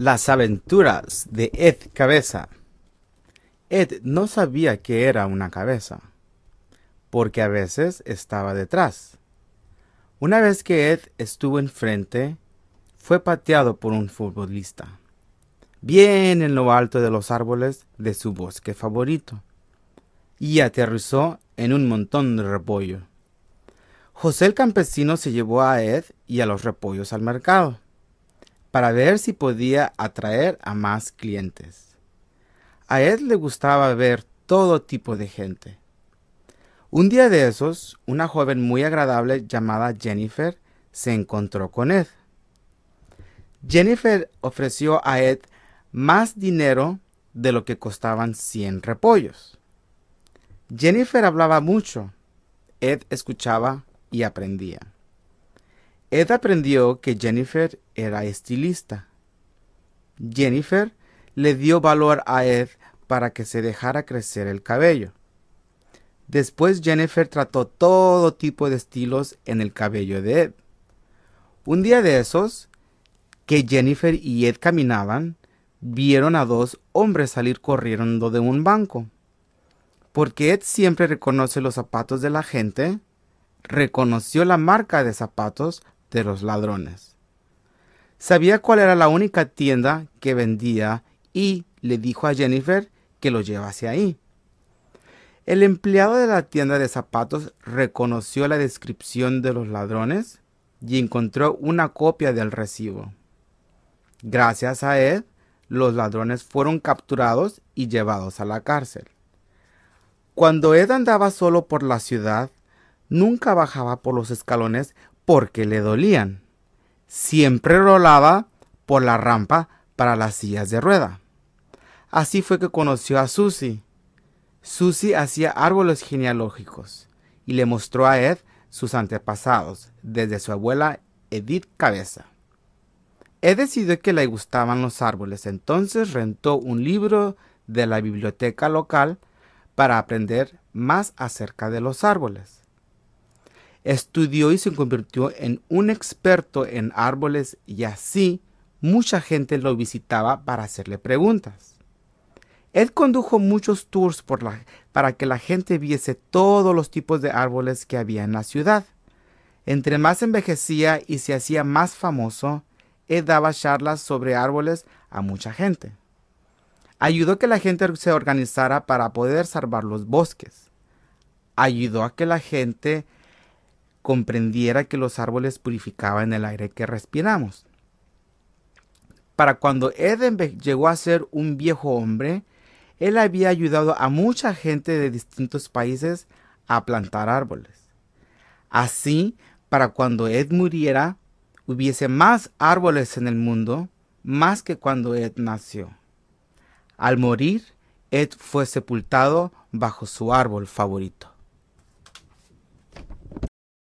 Las aventuras de Ed Cabeza. Ed no sabía que era una cabeza, porque a veces estaba detrás. Una vez que Ed estuvo enfrente, fue pateado por un futbolista, bien en lo alto de los árboles de su bosque favorito, y aterrizó en un montón de repollo. José el campesino se llevó a Ed y a los repollos al mercado para ver si podía atraer a más clientes. A Ed le gustaba ver todo tipo de gente. Un día de esos, una joven muy agradable llamada Jennifer se encontró con Ed. Jennifer ofreció a Ed más dinero de lo que costaban 100 repollos. Jennifer hablaba mucho, Ed escuchaba y aprendía. Ed aprendió que Jennifer era estilista. Jennifer le dio valor a Ed para que se dejara crecer el cabello. Después Jennifer trató todo tipo de estilos en el cabello de Ed. Un día de esos, que Jennifer y Ed caminaban, vieron a dos hombres salir corriendo de un banco. Porque Ed siempre reconoce los zapatos de la gente, reconoció la marca de zapatos de los ladrones. Sabía cuál era la única tienda que vendía y le dijo a Jennifer que lo llevase ahí. El empleado de la tienda de zapatos reconoció la descripción de los ladrones y encontró una copia del recibo. Gracias a Ed, los ladrones fueron capturados y llevados a la cárcel. Cuando Ed andaba solo por la ciudad, nunca bajaba por los escalones porque le dolían. Siempre rolaba por la rampa para las sillas de rueda. Así fue que conoció a Susie. Susie hacía árboles genealógicos y le mostró a Ed sus antepasados, desde su abuela Edith Cabeza. Ed decidió que le gustaban los árboles, entonces rentó un libro de la biblioteca local para aprender más acerca de los árboles. Estudió y se convirtió en un experto en árboles y así mucha gente lo visitaba para hacerle preguntas. Él condujo muchos tours para que la gente viese todos los tipos de árboles que había en la ciudad. Entre más envejecía y se hacía más famoso, él daba charlas sobre árboles a mucha gente. Ayudó que la gente se organizara para poder salvar los bosques. Ayudó a que la gente comprendiera que los árboles purificaban el aire que respiramos. Para cuando Eden llegó a ser un viejo hombre, él había ayudado a mucha gente de distintos países a plantar árboles. Así, para cuando Ed muriera, hubiese más árboles en el mundo más que cuando Ed nació. Al morir, Ed fue sepultado bajo su árbol favorito.